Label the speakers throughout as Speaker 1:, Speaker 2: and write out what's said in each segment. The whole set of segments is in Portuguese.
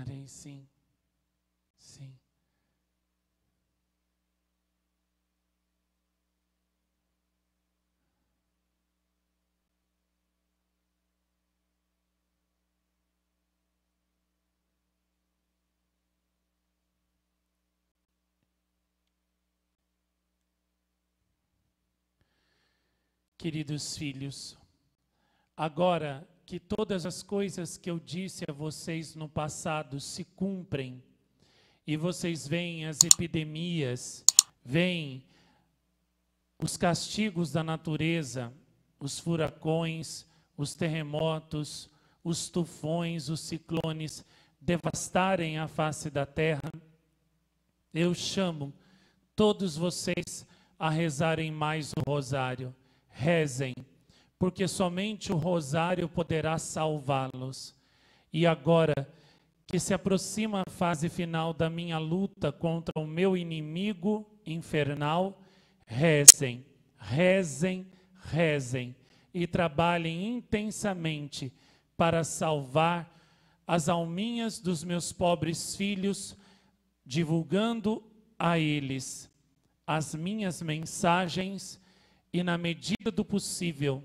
Speaker 1: Farei sim, sim. Queridos filhos, agora que todas as coisas que eu disse a vocês no passado se cumprem. E vocês veem as epidemias, veem os castigos da natureza, os furacões, os terremotos, os tufões, os ciclones devastarem a face da terra. Eu chamo todos vocês a rezarem mais o rosário. Rezem porque somente o rosário poderá salvá-los. E agora que se aproxima a fase final da minha luta contra o meu inimigo infernal, rezem, rezem, rezem e trabalhem intensamente para salvar as alminhas dos meus pobres filhos, divulgando a eles as minhas mensagens e, na medida do possível,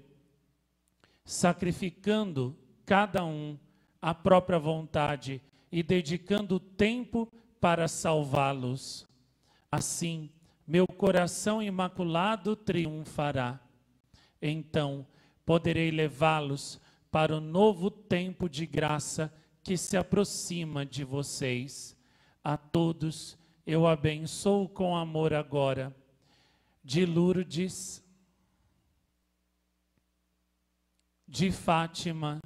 Speaker 1: sacrificando cada um a própria vontade e dedicando tempo para salvá-los. Assim, meu coração imaculado triunfará. Então, poderei levá-los para o novo tempo de graça que se aproxima de vocês. A todos eu abençoo com amor agora. De Lourdes de Fátima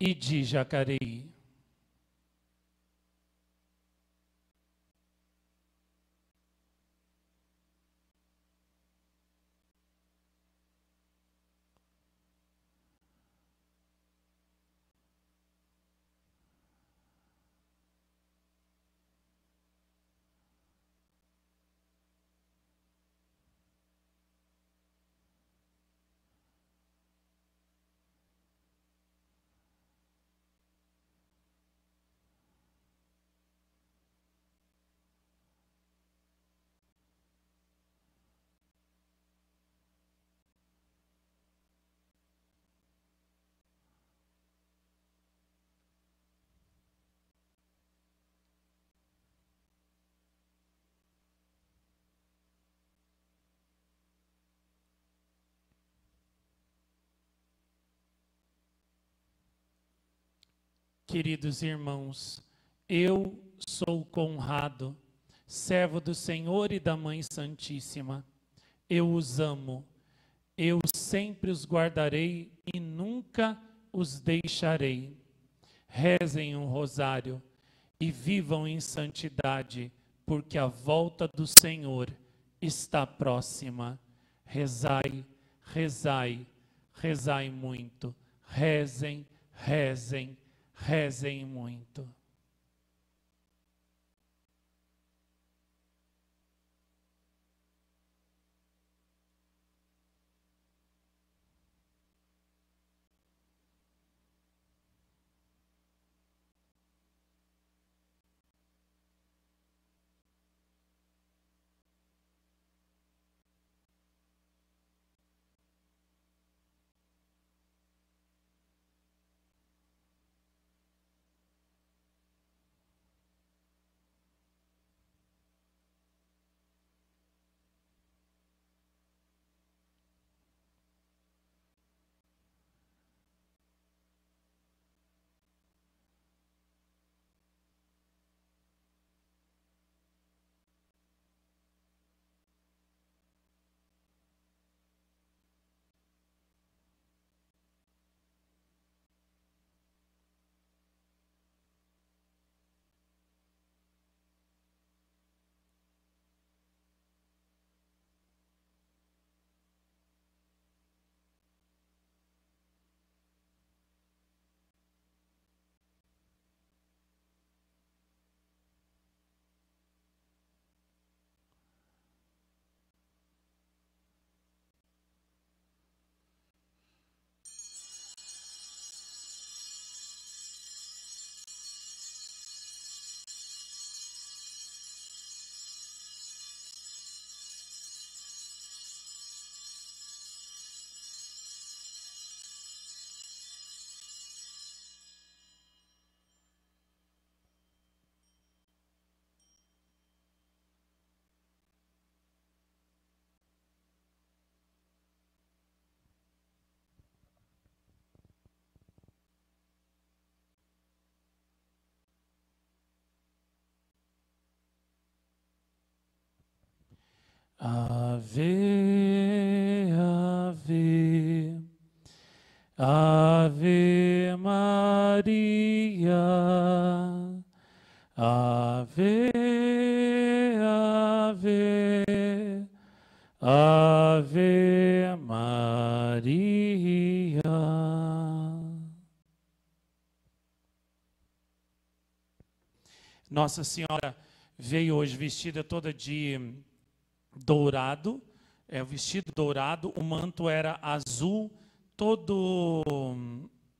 Speaker 1: e de Jacareí. Queridos irmãos, eu sou Conrado, servo do Senhor e da Mãe Santíssima. Eu os amo, eu sempre os guardarei e nunca os deixarei. Rezem um rosário e vivam em santidade, porque a volta do Senhor está próxima. Rezai, rezai, rezai muito. Rezem, rezem, Rezem muito. Ave, ave, ave Maria, ave, ave, ave Maria. Nossa Senhora veio hoje vestida toda de dourado, é o vestido dourado, o manto era azul, todo,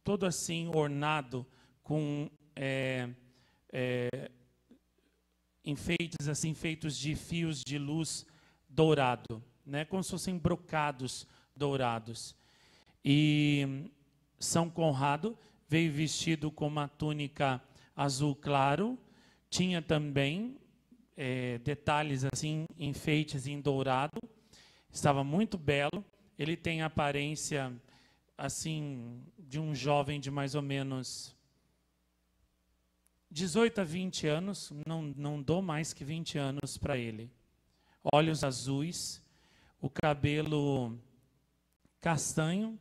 Speaker 1: todo assim ornado com é, é, enfeites assim feitos de fios de luz dourado, né, como se fossem brocados dourados. E São Conrado veio vestido com uma túnica azul claro, tinha também é, detalhes assim, enfeites em dourado. Estava muito belo. Ele tem a aparência assim de um jovem de mais ou menos 18 a 20 anos, não, não dou mais que 20 anos para ele. Olhos azuis, o cabelo castanho,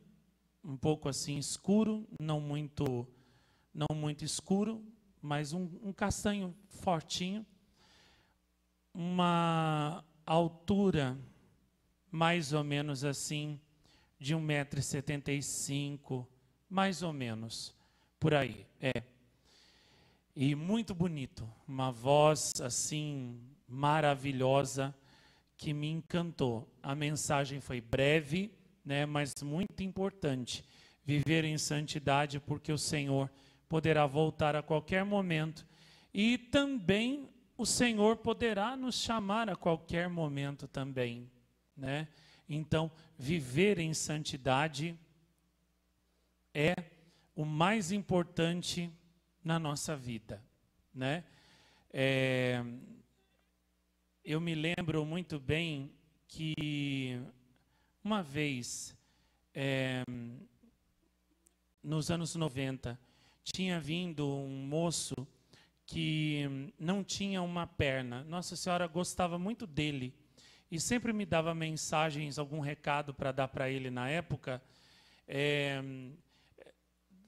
Speaker 1: um pouco assim escuro, não muito não muito escuro, mas um, um castanho fortinho uma altura mais ou menos assim, de 1,75m, mais ou menos, por aí, é. E muito bonito, uma voz assim maravilhosa que me encantou. A mensagem foi breve, né, mas muito importante. Viver em santidade porque o Senhor poderá voltar a qualquer momento. E também o Senhor poderá nos chamar a qualquer momento também, né? Então, viver em santidade é o mais importante na nossa vida, né? É, eu me lembro muito bem que uma vez, é, nos anos 90, tinha vindo um moço que não tinha uma perna. Nossa Senhora gostava muito dele e sempre me dava mensagens, algum recado para dar para ele na época, é,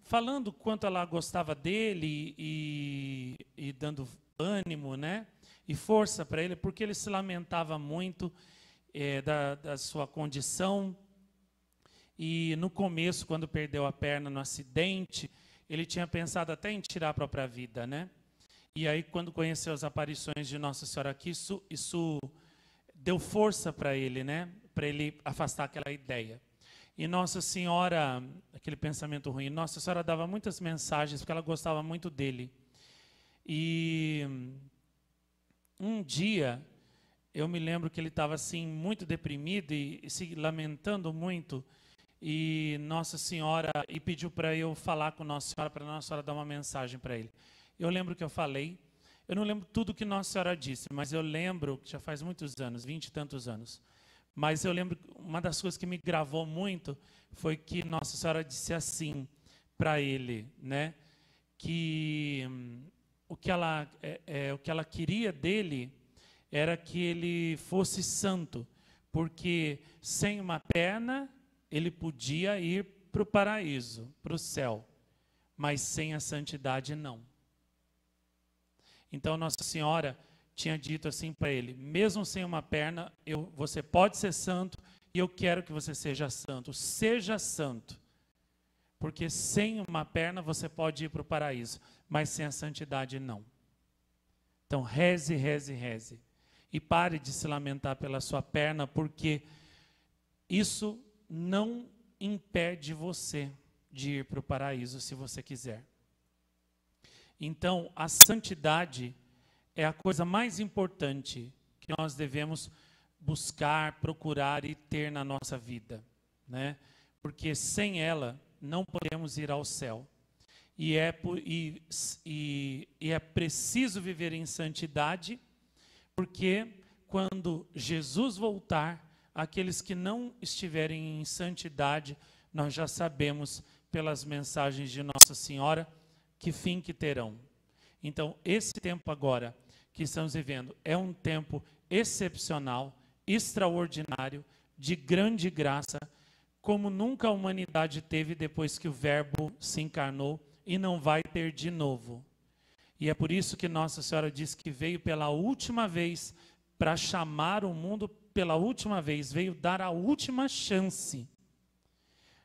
Speaker 1: falando quanto ela gostava dele e, e dando ânimo, né? E força para ele, porque ele se lamentava muito é, da, da sua condição. E no começo, quando perdeu a perna no acidente, ele tinha pensado até em tirar a própria vida, né? E aí, quando conheceu as aparições de Nossa Senhora aqui, isso, isso deu força para ele, né? Para ele afastar aquela ideia. E Nossa Senhora, aquele pensamento ruim, Nossa Senhora dava muitas mensagens, porque ela gostava muito dele. E um dia, eu me lembro que ele estava assim, muito deprimido e, e, se lamentando muito. E Nossa Senhora, e pediu para eu falar com Nossa Senhora, para Nossa Senhora dar uma mensagem para ele. Eu lembro que eu falei, eu não lembro tudo que Nossa Senhora disse, mas eu lembro, já faz muitos anos, vinte e tantos anos, mas eu lembro, uma das coisas que me gravou muito foi que Nossa Senhora disse assim para ele, né? Que hum, o que ela, é, é, o que ela queria dele era que ele fosse santo, porque sem uma perna ele podia ir para o paraíso, para o céu, mas sem a santidade não. Então Nossa Senhora tinha dito assim para ele: mesmo sem uma perna, eu, você pode ser santo e eu quero que você seja santo. Seja santo. Porque sem uma perna você pode ir para o paraíso, mas sem a santidade não. Então reze, reze, reze. E pare de se lamentar pela sua perna, porque isso não impede você de ir para o paraíso se você quiser. Então, a santidade é a coisa mais importante que nós devemos buscar, procurar e ter na nossa vida, né? Porque sem ela não podemos ir ao céu. E é, e, e, e é preciso viver em santidade, porque quando Jesus voltar, aqueles que não estiverem em santidade, nós já sabemos pelas mensagens de Nossa Senhora que fim que terão. Então, esse tempo agora que estamos vivendo é um tempo excepcional, extraordinário, de grande graça, como nunca a humanidade teve depois que o Verbo se encarnou e não vai ter de novo. E é por isso que Nossa Senhora diz que veio pela última vez para chamar o mundo pela última vez, veio dar a última chance.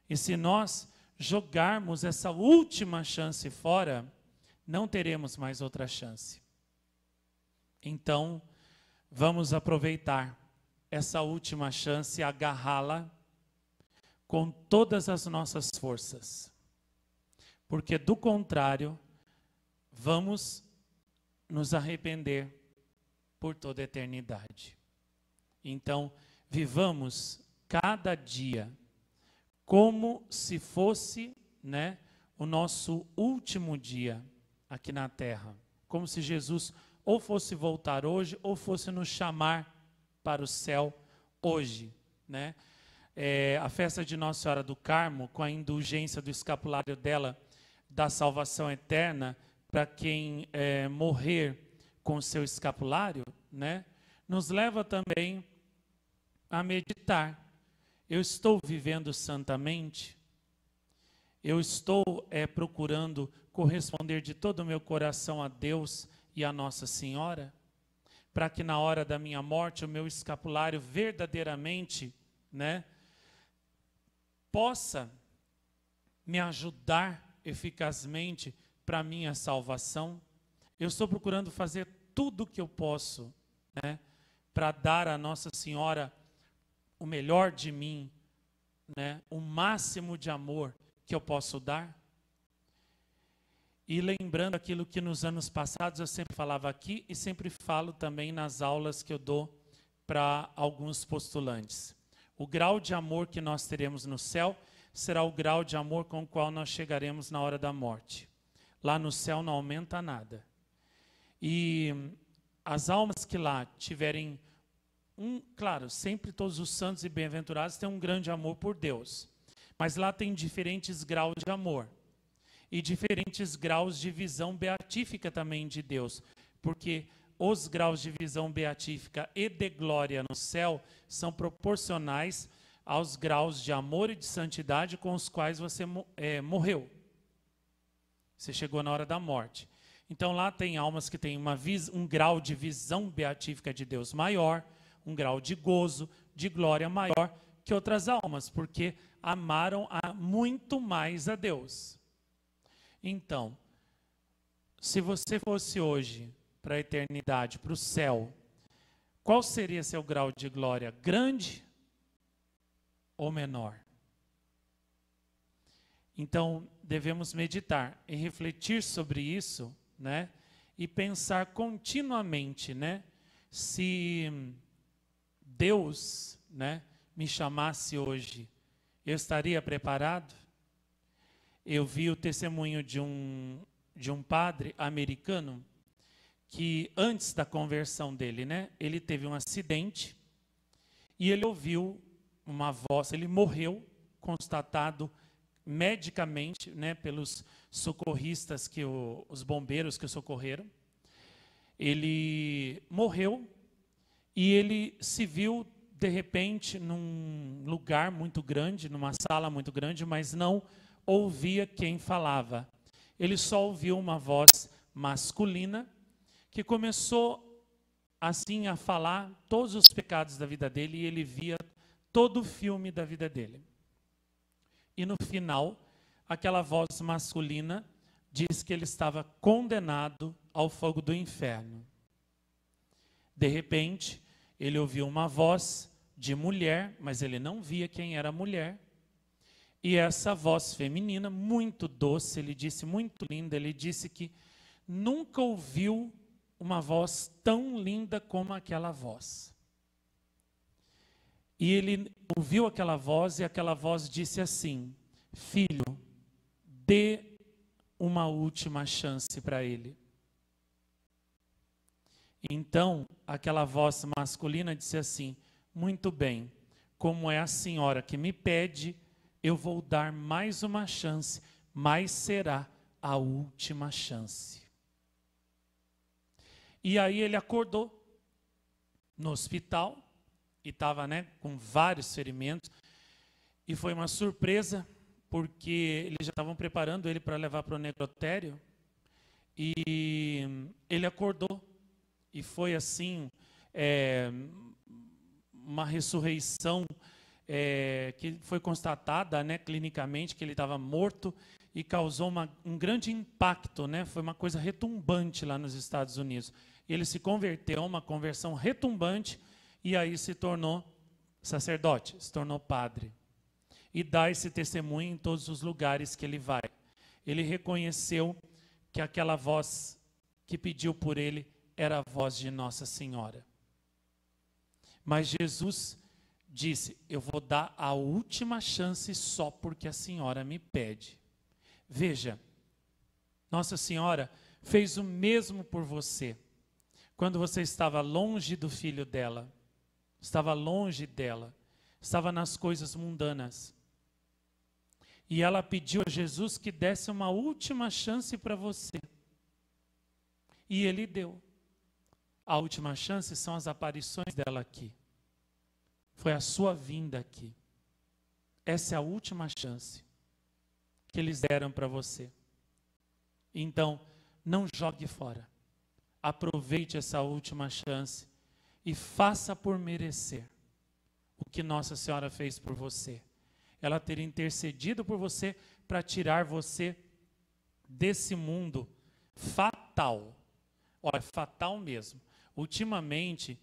Speaker 1: E se nós jogarmos essa última chance fora, não teremos mais outra chance. Então, vamos aproveitar essa última chance e agarrá-la com todas as nossas forças. Porque, do contrário, vamos nos arrepender por toda a eternidade. Então, vivamos cada dia como se fosse, né, o nosso último dia aqui na terra, como se Jesus ou fosse voltar hoje ou fosse nos chamar para o céu hoje, né? É, a festa de Nossa Senhora do Carmo, com a indulgência do escapulário dela, da salvação eterna para quem é, morrer com seu escapulário, né? Nos leva também a meditar eu estou vivendo santamente? Eu estou é, procurando corresponder de todo o meu coração a Deus e a Nossa Senhora? Para que na hora da minha morte o meu escapulário verdadeiramente, né, possa me ajudar eficazmente para minha salvação? Eu estou procurando fazer tudo o que eu posso, né, para dar à Nossa Senhora o melhor de mim, né, o máximo de amor que eu posso dar? E lembrando aquilo que nos anos passados eu sempre falava aqui e sempre falo também nas aulas que eu dou para alguns postulantes. O grau de amor que nós teremos no céu será o grau de amor com o qual nós chegaremos na hora da morte. Lá no céu não aumenta nada. E as almas que lá tiverem um, claro, sempre todos os santos e bem-aventurados têm um grande amor por Deus. Mas lá tem diferentes graus de amor e diferentes graus de visão beatífica também de Deus, porque os graus de visão beatífica e de glória no céu são proporcionais aos graus de amor e de santidade com os quais você é, morreu. Você chegou na hora da morte. Então lá tem almas que têm uma, um grau de visão beatífica de Deus maior, um grau de gozo, de glória maior que outras almas, porque amaram a, muito mais a Deus. Então, se você fosse hoje para a eternidade, para o céu, qual seria seu grau de glória? Grande ou menor? Então, devemos meditar e refletir sobre isso, né? E pensar continuamente, né? Se Deus né, me chamasse hoje, eu estaria preparado? Eu vi o testemunho de um, de um padre americano que, antes da conversão dele, né, ele teve um acidente e ele ouviu uma voz, ele morreu, constatado medicamente né, pelos socorristas, que o, os bombeiros que o socorreram. Ele morreu e ele se viu de repente num lugar muito grande, numa sala muito grande, mas não ouvia quem falava. Ele só ouviu uma voz masculina que começou assim a falar todos os pecados da vida dele e ele via todo o filme da vida dele. E no final, aquela voz masculina diz que ele estava condenado ao fogo do inferno. De repente, ele ouviu uma voz de mulher, mas ele não via quem era a mulher. E essa voz feminina, muito doce, ele disse, muito linda, ele disse que nunca ouviu uma voz tão linda como aquela voz. E ele ouviu aquela voz e aquela voz disse assim: Filho, dê uma última chance para ele. Então aquela voz masculina disse assim: Muito bem, como é a senhora que me pede, eu vou dar mais uma chance, mas será a última chance. E aí ele acordou no hospital e estava né, com vários ferimentos. E foi uma surpresa, porque eles já estavam preparando ele para levar para o necrotério. E ele acordou e foi assim é, uma ressurreição é, que foi constatada né, clinicamente que ele estava morto e causou uma, um grande impacto, né? foi uma coisa retumbante lá nos Estados Unidos. Ele se converteu, uma conversão retumbante, e aí se tornou sacerdote, se tornou padre. E dá esse testemunho em todos os lugares que ele vai. Ele reconheceu que aquela voz que pediu por ele era a voz de Nossa Senhora. Mas Jesus disse: Eu vou dar a última chance só porque a senhora me pede. Veja, Nossa Senhora fez o mesmo por você. Quando você estava longe do filho dela, estava longe dela, estava nas coisas mundanas. E ela pediu a Jesus que desse uma última chance para você. E ele deu. A última chance são as aparições dela aqui. Foi a sua vinda aqui. Essa é a última chance que eles deram para você. Então, não jogue fora. Aproveite essa última chance e faça por merecer o que Nossa Senhora fez por você. Ela teria intercedido por você para tirar você desse mundo fatal. Olha, fatal mesmo ultimamente,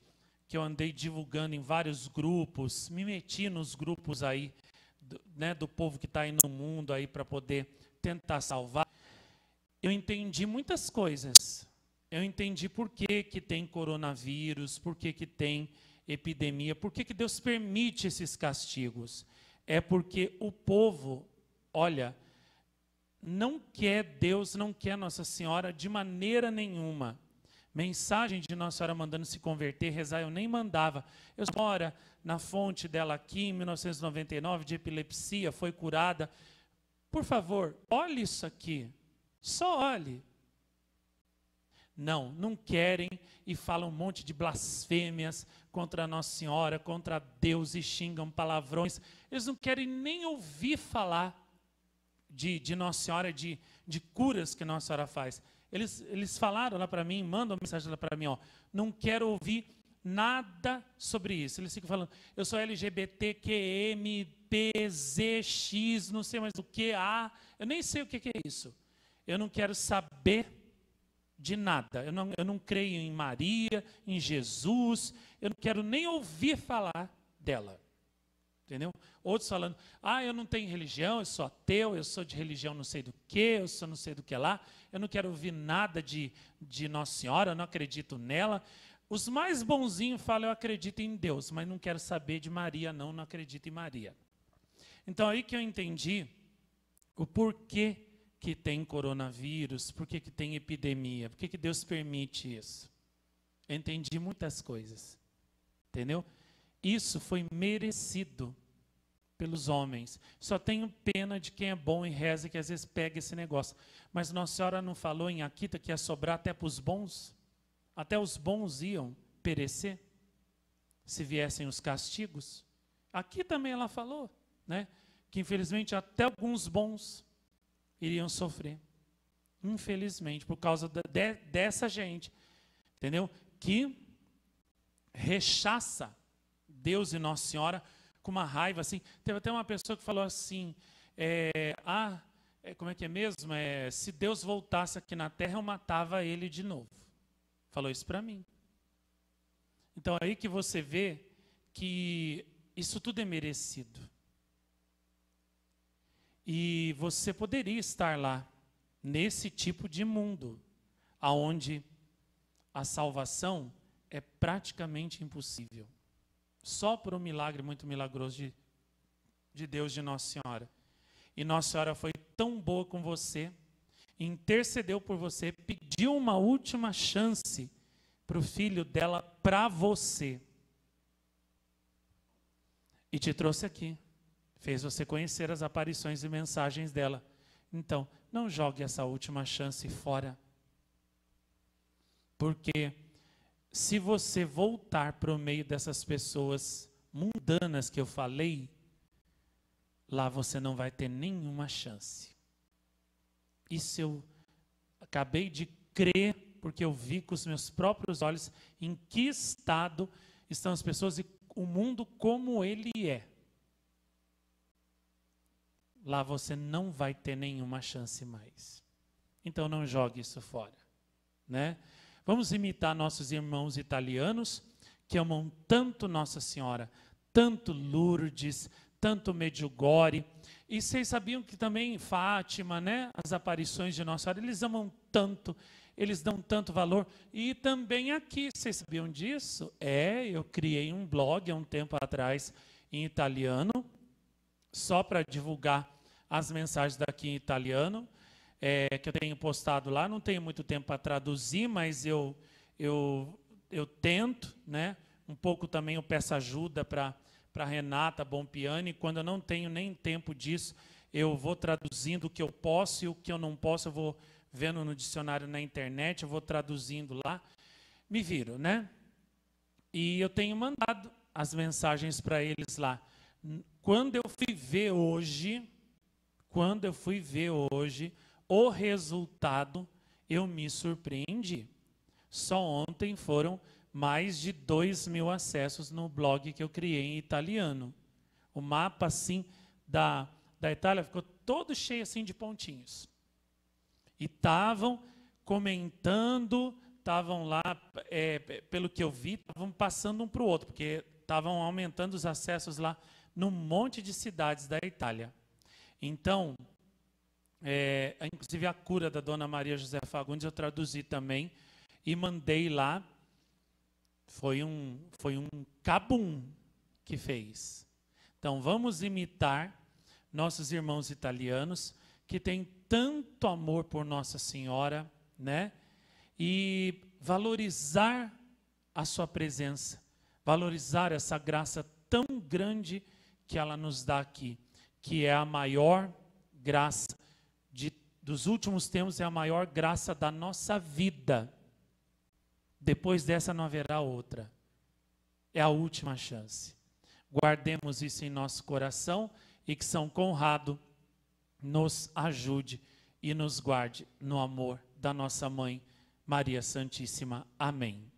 Speaker 1: que eu andei divulgando em vários grupos, me meti nos grupos aí, do, né, do povo que está aí no mundo aí para poder tentar salvar, eu entendi muitas coisas. Eu entendi por que, que tem coronavírus, por que, que tem epidemia, por que, que Deus permite esses castigos. É porque o povo, olha, não quer Deus, não quer Nossa Senhora de maneira nenhuma mensagem de Nossa Senhora mandando se converter, rezar, eu nem mandava. Eu mora na fonte dela aqui, em 1999, de epilepsia, foi curada. Por favor, olhe isso aqui. Só olhe. Não, não querem e falam um monte de blasfêmias contra Nossa Senhora, contra Deus e xingam palavrões. Eles não querem nem ouvir falar de, de Nossa Senhora, de, de curas que Nossa Senhora faz. Eles, eles falaram lá para mim, mandam mensagem lá para mim, ó, não quero ouvir nada sobre isso. Eles ficam falando, eu sou LGBTQMPZX, não sei mais o que, A, eu nem sei o que, que é isso. Eu não quero saber de nada. Eu não, eu não creio em Maria, em Jesus, eu não quero nem ouvir falar dela. Entendeu? Outros falando, ah, eu não tenho religião, eu sou ateu, eu sou de religião não sei do que, eu sou não sei do que lá, eu não quero ouvir nada de, de Nossa Senhora, eu não acredito nela. Os mais bonzinhos falam, eu acredito em Deus, mas não quero saber de Maria, não, não acredito em Maria. Então, aí que eu entendi o porquê que tem coronavírus, porquê que tem epidemia, porquê que Deus permite isso. Eu entendi muitas coisas, entendeu? Isso foi merecido pelos homens. Só tenho pena de quem é bom e reza que às vezes pega esse negócio. Mas Nossa Senhora não falou em Aquita que ia sobrar até para os bons? Até os bons iam perecer se viessem os castigos? Aqui também ela falou, né? Que infelizmente até alguns bons iriam sofrer. Infelizmente, por causa de, dessa gente, entendeu? Que rechaça Deus e Nossa Senhora com uma raiva assim. Teve até uma pessoa que falou assim: é, ah, é, como é que é mesmo? É, se Deus voltasse aqui na Terra, eu matava ele de novo. Falou isso para mim. Então é aí que você vê que isso tudo é merecido. E você poderia estar lá nesse tipo de mundo, aonde a salvação é praticamente impossível só por um milagre muito milagroso de, de Deus, de Nossa Senhora. E Nossa Senhora foi tão boa com você, intercedeu por você, pediu uma última chance para o filho dela, para você. E te trouxe aqui. Fez você conhecer as aparições e mensagens dela. Então, não jogue essa última chance fora. Porque se você voltar para o meio dessas pessoas mundanas que eu falei, lá você não vai ter nenhuma chance. Isso eu acabei de crer, porque eu vi com os meus próprios olhos em que estado estão as pessoas e o mundo como ele é. Lá você não vai ter nenhuma chance mais. Então não jogue isso fora, né? Vamos imitar nossos irmãos italianos, que amam tanto Nossa Senhora, tanto Lourdes, tanto Medjugorje. E vocês sabiam que também Fátima, né, as aparições de Nossa Senhora, eles amam tanto, eles dão tanto valor. E também aqui, vocês sabiam disso? É, eu criei um blog há um tempo atrás em italiano, só para divulgar as mensagens daqui em italiano é, que eu tenho postado lá, não tenho muito tempo para traduzir, mas eu, eu, eu tento, né? Um pouco também eu peço ajuda para para Renata Bompiani, quando eu não tenho nem tempo disso, eu vou traduzindo o que eu posso e o que eu não posso, eu vou vendo no dicionário na internet, eu vou traduzindo lá, me viro, né? E eu tenho mandado as mensagens para eles lá. Quando eu fui ver hoje, quando eu fui ver hoje, o resultado, eu me surpreendi. Só ontem foram mais de 2 mil acessos no blog que eu criei em italiano. O mapa, assim, da, da Itália ficou todo cheio, assim, de pontinhos. E estavam comentando, estavam lá, é, pelo que eu vi, estavam passando um para o outro, porque estavam aumentando os acessos lá num monte de cidades da Itália. Então, é, inclusive a cura da Dona Maria José Fagundes eu traduzi também e mandei lá. Foi um, foi um cabum que fez. Então vamos imitar nossos irmãos italianos que têm tanto amor por Nossa Senhora, né? E valorizar a sua presença, valorizar essa graça tão grande que ela nos dá aqui, que é a maior graça dos últimos tempos é a maior graça da nossa vida. Depois dessa não haverá outra. É a última chance. Guardemos isso em nosso coração e que São Conrado nos ajude e nos guarde no amor da nossa mãe Maria Santíssima. Amém.